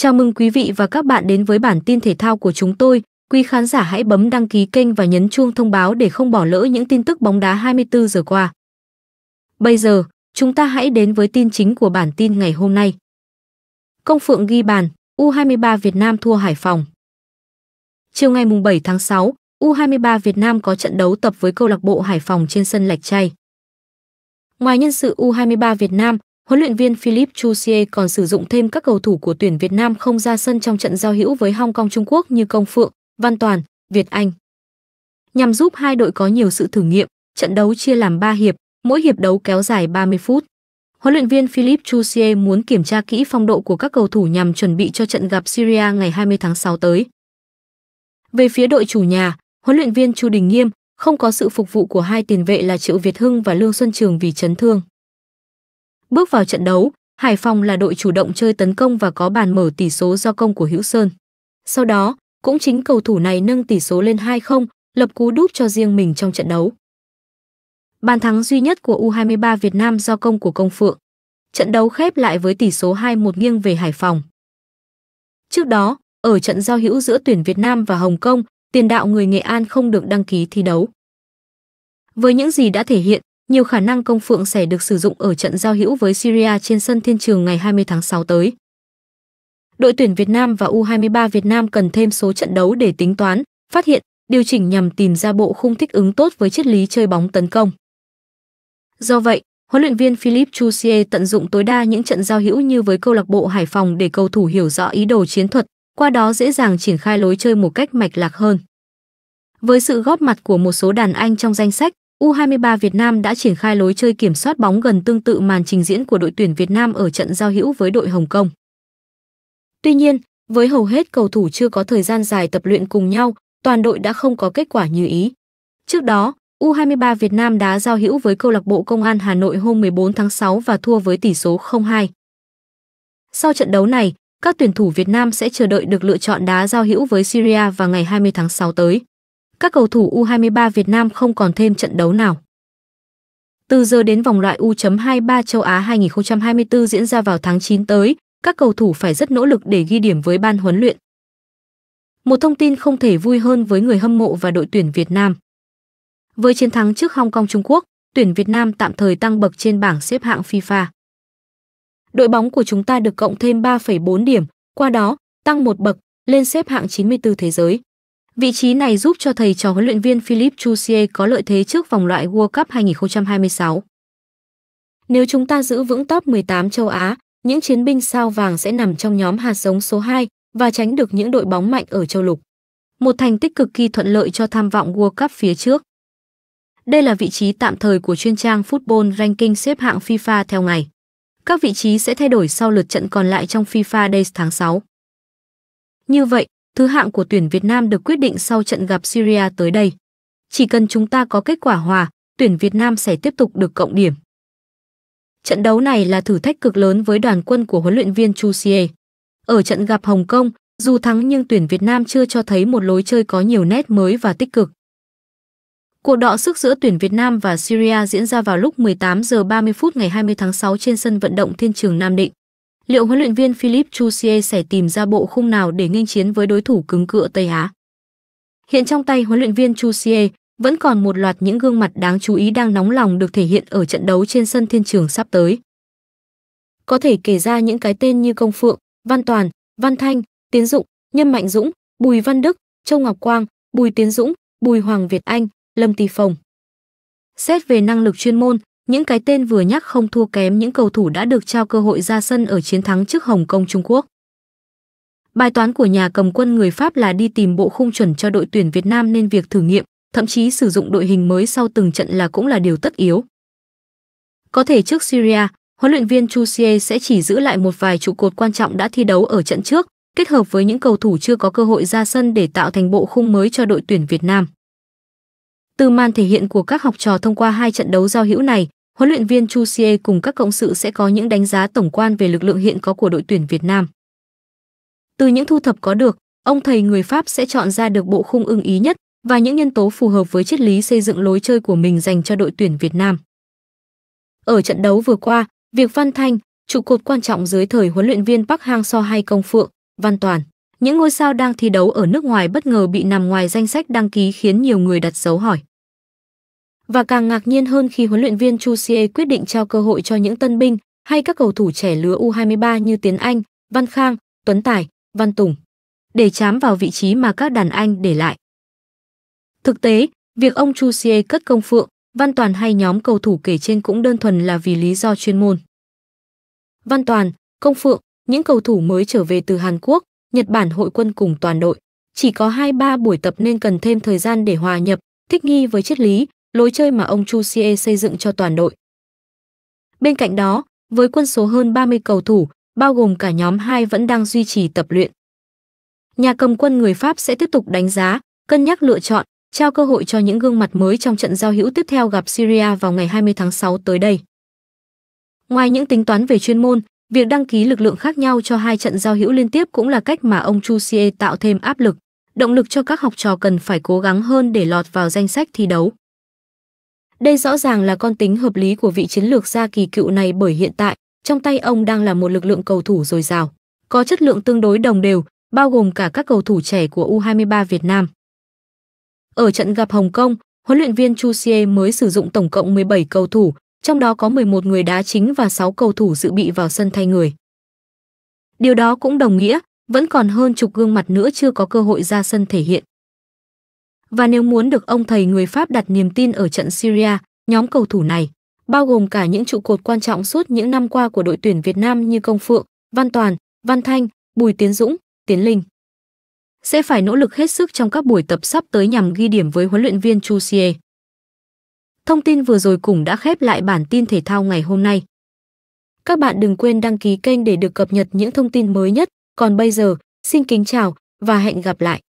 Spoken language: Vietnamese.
Chào mừng quý vị và các bạn đến với bản tin thể thao của chúng tôi. Quý khán giả hãy bấm đăng ký kênh và nhấn chuông thông báo để không bỏ lỡ những tin tức bóng đá 24 giờ qua. Bây giờ, chúng ta hãy đến với tin chính của bản tin ngày hôm nay. Công Phượng ghi bàn, U23 Việt Nam thua Hải Phòng. Chiều ngày 7 tháng 6, U23 Việt Nam có trận đấu tập với câu lạc bộ Hải Phòng trên sân Lạch chay Ngoài nhân sự U23 Việt Nam, huấn luyện viên Philip Chu còn sử dụng thêm các cầu thủ của tuyển Việt Nam không ra sân trong trận giao hữu với Hong Kong Trung Quốc như Công Phượng, Văn Toàn, Việt Anh. Nhằm giúp hai đội có nhiều sự thử nghiệm, trận đấu chia làm 3 hiệp, mỗi hiệp đấu kéo dài 30 phút. Huấn luyện viên Philip Chu muốn kiểm tra kỹ phong độ của các cầu thủ nhằm chuẩn bị cho trận gặp Syria ngày 20 tháng 6 tới. Về phía đội chủ nhà, huấn luyện viên Chu Đình Nghiêm không có sự phục vụ của hai tiền vệ là Triệu Việt Hưng và Lương Xuân Trường vì chấn thương. Bước vào trận đấu, Hải Phòng là đội chủ động chơi tấn công và có bàn mở tỷ số do công của Hữu Sơn. Sau đó, cũng chính cầu thủ này nâng tỷ số lên 2-0, lập cú đúp cho riêng mình trong trận đấu. Bàn thắng duy nhất của U23 Việt Nam do công của Công Phượng. Trận đấu khép lại với tỷ số 2-1 nghiêng về Hải Phòng. Trước đó, ở trận giao hữu giữa tuyển Việt Nam và Hồng Kông, tiền đạo người Nghệ An không được đăng ký thi đấu. Với những gì đã thể hiện, nhiều khả năng công phượng sẽ được sử dụng ở trận giao hữu với Syria trên sân Thiên Trường ngày 20 tháng 6 tới. Đội tuyển Việt Nam và U23 Việt Nam cần thêm số trận đấu để tính toán, phát hiện, điều chỉnh nhằm tìm ra bộ khung thích ứng tốt với triết lý chơi bóng tấn công. Do vậy, huấn luyện viên Philip Chusie tận dụng tối đa những trận giao hữu như với câu lạc bộ Hải Phòng để cầu thủ hiểu rõ ý đồ chiến thuật, qua đó dễ dàng triển khai lối chơi một cách mạch lạc hơn. Với sự góp mặt của một số đàn anh trong danh sách, U23 Việt Nam đã triển khai lối chơi kiểm soát bóng gần tương tự màn trình diễn của đội tuyển Việt Nam ở trận giao hữu với đội Hồng Kông. Tuy nhiên, với hầu hết cầu thủ chưa có thời gian dài tập luyện cùng nhau, toàn đội đã không có kết quả như ý. Trước đó, U23 Việt Nam đá giao hữu với câu lạc bộ Công an Hà Nội hôm 14 tháng 6 và thua với tỷ số 0-2. Sau trận đấu này, các tuyển thủ Việt Nam sẽ chờ đợi được lựa chọn đá giao hữu với Syria vào ngày 20 tháng 6 tới các cầu thủ U23 Việt Nam không còn thêm trận đấu nào. Từ giờ đến vòng loại U.23 châu Á 2024 diễn ra vào tháng 9 tới, các cầu thủ phải rất nỗ lực để ghi điểm với ban huấn luyện. Một thông tin không thể vui hơn với người hâm mộ và đội tuyển Việt Nam. Với chiến thắng trước Hong Kong Trung Quốc, tuyển Việt Nam tạm thời tăng bậc trên bảng xếp hạng FIFA. Đội bóng của chúng ta được cộng thêm 3,4 điểm, qua đó tăng một bậc lên xếp hạng 94 thế giới. Vị trí này giúp cho thầy trò huấn luyện viên Philip Chusie có lợi thế trước vòng loại World Cup 2026. Nếu chúng ta giữ vững top 18 châu Á, những chiến binh sao vàng sẽ nằm trong nhóm hạt giống số 2 và tránh được những đội bóng mạnh ở châu lục. Một thành tích cực kỳ thuận lợi cho tham vọng World Cup phía trước. Đây là vị trí tạm thời của chuyên trang Football Ranking xếp hạng FIFA theo ngày. Các vị trí sẽ thay đổi sau lượt trận còn lại trong FIFA Days tháng 6. Như vậy, thứ hạng của tuyển Việt Nam được quyết định sau trận gặp Syria tới đây. Chỉ cần chúng ta có kết quả hòa, tuyển Việt Nam sẽ tiếp tục được cộng điểm. Trận đấu này là thử thách cực lớn với đoàn quân của huấn luyện viên Chu Xie. Ở trận gặp Hồng Kông, dù thắng nhưng tuyển Việt Nam chưa cho thấy một lối chơi có nhiều nét mới và tích cực. Cuộc đọ sức giữa tuyển Việt Nam và Syria diễn ra vào lúc 18 giờ 30 phút ngày 20 tháng 6 trên sân vận động Thiên Trường Nam Định liệu huấn luyện viên Philip Chusie sẽ tìm ra bộ khung nào để nghênh chiến với đối thủ cứng cựa Tây Á? Hiện trong tay huấn luyện viên Chusie vẫn còn một loạt những gương mặt đáng chú ý đang nóng lòng được thể hiện ở trận đấu trên sân thiên trường sắp tới. Có thể kể ra những cái tên như Công Phượng, Văn Toàn, Văn Thanh, Tiến Dụng, Nhâm Mạnh Dũng, Bùi Văn Đức, Châu Ngọc Quang, Bùi Tiến Dũng, Bùi Hoàng Việt Anh, Lâm Tỳ Phòng. Xét về năng lực chuyên môn, những cái tên vừa nhắc không thua kém những cầu thủ đã được trao cơ hội ra sân ở chiến thắng trước Hồng Kông Trung Quốc. Bài toán của nhà cầm quân người Pháp là đi tìm bộ khung chuẩn cho đội tuyển Việt Nam nên việc thử nghiệm, thậm chí sử dụng đội hình mới sau từng trận là cũng là điều tất yếu. Có thể trước Syria, huấn luyện viên Chu Xie sẽ chỉ giữ lại một vài trụ cột quan trọng đã thi đấu ở trận trước, kết hợp với những cầu thủ chưa có cơ hội ra sân để tạo thành bộ khung mới cho đội tuyển Việt Nam. Từ màn thể hiện của các học trò thông qua hai trận đấu giao hữu này, huấn luyện viên Chu Xie cùng các cộng sự sẽ có những đánh giá tổng quan về lực lượng hiện có của đội tuyển Việt Nam. Từ những thu thập có được, ông thầy người Pháp sẽ chọn ra được bộ khung ưng ý nhất và những nhân tố phù hợp với triết lý xây dựng lối chơi của mình dành cho đội tuyển Việt Nam. Ở trận đấu vừa qua, việc Văn Thanh, trụ cột quan trọng dưới thời huấn luyện viên Park Hang-seo hay Công Phượng, Văn Toàn, những ngôi sao đang thi đấu ở nước ngoài bất ngờ bị nằm ngoài danh sách đăng ký khiến nhiều người đặt dấu hỏi và càng ngạc nhiên hơn khi huấn luyện viên Chu Xie quyết định trao cơ hội cho những tân binh hay các cầu thủ trẻ lứa U23 như Tiến Anh, Văn Khang, Tuấn Tài, Văn Tùng để chám vào vị trí mà các đàn anh để lại. Thực tế, việc ông Chu Xie cất công phượng, Văn Toàn hay nhóm cầu thủ kể trên cũng đơn thuần là vì lý do chuyên môn. Văn Toàn, Công Phượng, những cầu thủ mới trở về từ Hàn Quốc, Nhật Bản hội quân cùng toàn đội, chỉ có 2-3 buổi tập nên cần thêm thời gian để hòa nhập, thích nghi với triết lý, lối chơi mà ông Chu Sie xây dựng cho toàn đội. Bên cạnh đó, với quân số hơn 30 cầu thủ, bao gồm cả nhóm 2 vẫn đang duy trì tập luyện. Nhà cầm quân người Pháp sẽ tiếp tục đánh giá, cân nhắc lựa chọn, trao cơ hội cho những gương mặt mới trong trận giao hữu tiếp theo gặp Syria vào ngày 20 tháng 6 tới đây. Ngoài những tính toán về chuyên môn, việc đăng ký lực lượng khác nhau cho hai trận giao hữu liên tiếp cũng là cách mà ông Chu Sie tạo thêm áp lực, động lực cho các học trò cần phải cố gắng hơn để lọt vào danh sách thi đấu. Đây rõ ràng là con tính hợp lý của vị chiến lược gia kỳ cựu này bởi hiện tại, trong tay ông đang là một lực lượng cầu thủ dồi dào, có chất lượng tương đối đồng đều, bao gồm cả các cầu thủ trẻ của U23 Việt Nam. Ở trận gặp Hồng Kông, huấn luyện viên Chu Xie mới sử dụng tổng cộng 17 cầu thủ, trong đó có 11 người đá chính và 6 cầu thủ dự bị vào sân thay người. Điều đó cũng đồng nghĩa, vẫn còn hơn chục gương mặt nữa chưa có cơ hội ra sân thể hiện. Và nếu muốn được ông thầy người Pháp đặt niềm tin ở trận Syria, nhóm cầu thủ này, bao gồm cả những trụ cột quan trọng suốt những năm qua của đội tuyển Việt Nam như Công Phượng, Văn Toàn, Văn Thanh, Bùi Tiến Dũng, Tiến Linh, sẽ phải nỗ lực hết sức trong các buổi tập sắp tới nhằm ghi điểm với huấn luyện viên Chu Xie. Thông tin vừa rồi cũng đã khép lại bản tin thể thao ngày hôm nay. Các bạn đừng quên đăng ký kênh để được cập nhật những thông tin mới nhất. Còn bây giờ, xin kính chào và hẹn gặp lại.